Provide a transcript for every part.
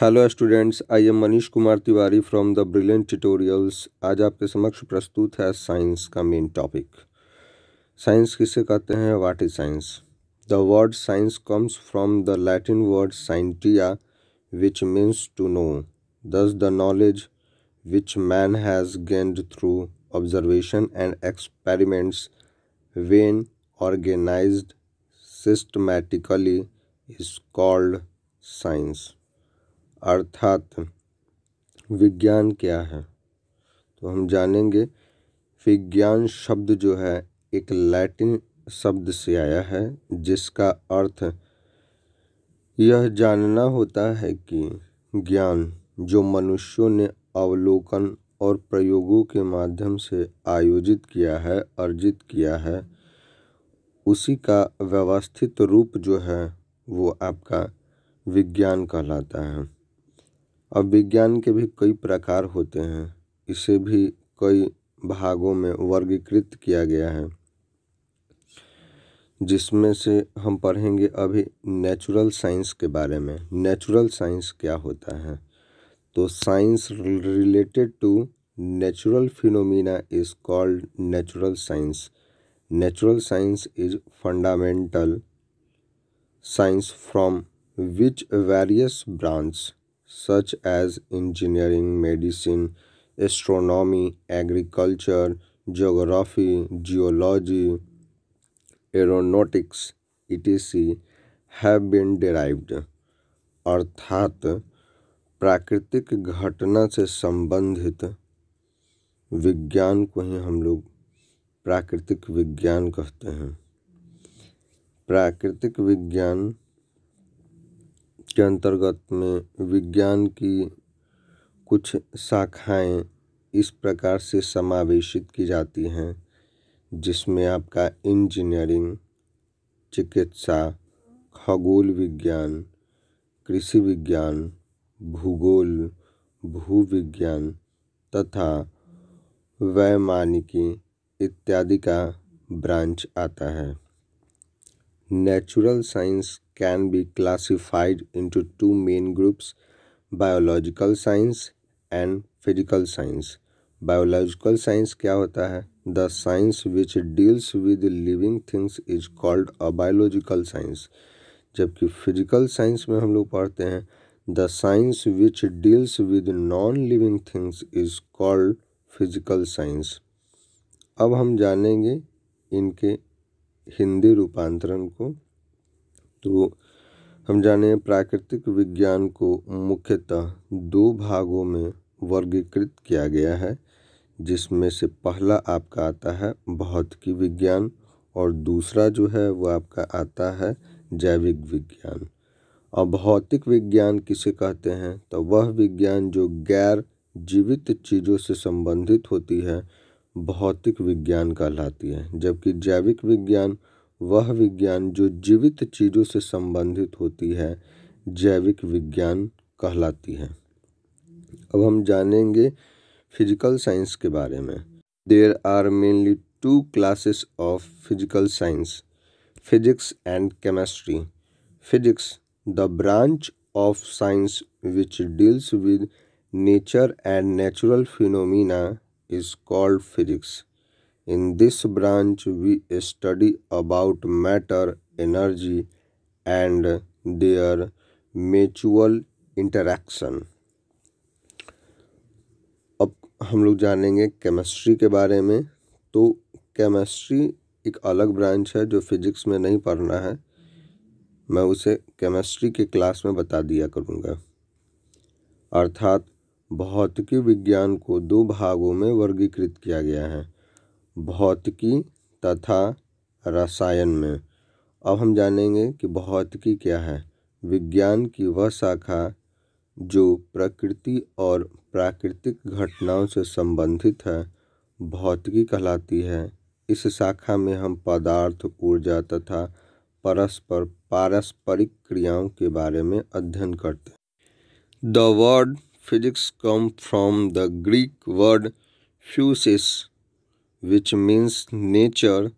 Hello students I am Manish Kumar Tiwari from the brilliant tutorials आज आपके समक्ष प्रस्तुत है साइंस का मेन टॉपिक साइंस किसे कहते हैं what is science the word science comes from the Latin word scientia which means to know thus the knowledge which man has gained through observation and experiments when organize systematically is called science अर्थात विज्ञान क्या है तो हम जानेंगे विज्ञान शब्द जो है एक लैटिन शब्द से आया है जिसका अर्थ यह जानना होता है कि ज्ञान जो मनुष्यों ने अवलोकन और प्रयोगों के माध्यम से आयोजित किया है अर्जित किया है उसी का व्यवस्थित रूप जो है वो आपका विज्ञान कहलाता है अब विज्ञान के भी कई प्रकार होते हैं इसे भी कई भागों में वर्गीकृत किया गया है जिसमें से हम पढ़ेंगे अभी नेचुरल साइंस के बारे में नेचुरल साइंस क्या होता है तो science related to natural phenomena is called natural science natural science is fundamental science from which various branch such as engineering, medicine, astronomy, agriculture, geography, geology, aeronautics, etc. have been derived. अर्थात प्राकृतिक घटना से संबंधित विज्ञान को ही हम लोग प्राकृतिक विज्ञान कहते हैं प्राकृतिक विज्ञान के अंतर्गत में विज्ञान की कुछ शाखाएँ इस प्रकार से समावेशित की जाती हैं जिसमें आपका इंजीनियरिंग चिकित्सा खगोल विज्ञान कृषि विज्ञान भूगोल भू विज्ञान तथा वैमानिकी इत्यादि का ब्रांच आता है natural science can be classified into two main groups biological science and physical science biological science क्या होता है the science which deals with living things is called a biological science जबकि फिजिकल साइंस में हम लोग पढ़ते हैं the science which deals with non living things is called physical science अब हम जानेंगे इनके हिंदी रूपांतरण को तो हम जाने प्राकृतिक विज्ञान को मुख्यतः दो भागों में वर्गीकृत किया गया है जिसमें से पहला आपका आता है भौतिकी विज्ञान और दूसरा जो है वह आपका आता है जैविक विज्ञान और भौतिक विज्ञान किसे कहते हैं तो वह विज्ञान जो गैर जीवित चीज़ों से संबंधित होती है भौतिक विज्ञान कहलाती है जबकि जैविक विज्ञान वह विज्ञान जो जीवित चीजों से संबंधित होती है जैविक विज्ञान कहलाती है अब हम जानेंगे फिजिकल साइंस के बारे में there are mainly two classes of physical science physics and chemistry physics the branch of science which deals with nature and natural phenomena is called physics In this branch we study about matter, energy and their mutual interaction. अब हम लोग जानेंगे chemistry के बारे में तो chemistry एक अलग ब्रांच है जो फिजिक्स में नहीं पढ़ना है मैं उसे केमिस्ट्री के क्लास में बता दिया करूँगा अर्थात भौतिकी विज्ञान को दो भागों में वर्गीकृत किया गया है भौतिकी तथा रसायन में अब हम जानेंगे कि भौतिकी क्या है विज्ञान की वह शाखा जो प्रकृति और प्राकृतिक घटनाओं से संबंधित है भौतिकी कहलाती है इस शाखा में हम पदार्थ ऊर्जा तथा परस्पर पारस्परिक क्रियाओं के बारे में अध्ययन करते हैं the word physics come from the Greek word physis which means nature.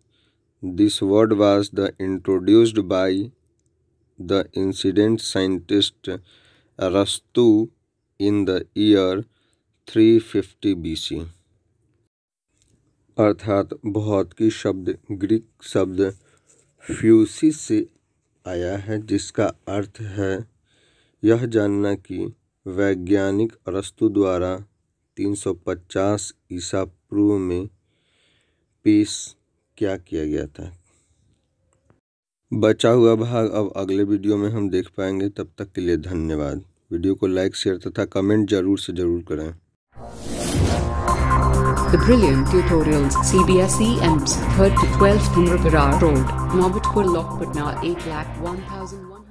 This word was the introduced by the incident scientist Arastu in the year 350 BC. अर्थात भौतिकी शब्द ग्रीक शब्द फ्यूसी से आया है जिसका अर्थ है यह जानना कि वैज्ञानिक अरस्तु द्वारा 350 ईसा पूर्व में पेश क्या किया गया था बचा हुआ भाग अब अगले वीडियो में हम देख पाएंगे तब तक के लिए धन्यवाद वीडियो को लाइक शेयर तथा कमेंट जरूर से जरूर करें The Brilliant Tutorials CBSE and 3rd to 12th Nurpara Road, Nobatpur, Lokpatna 8 lakh 1000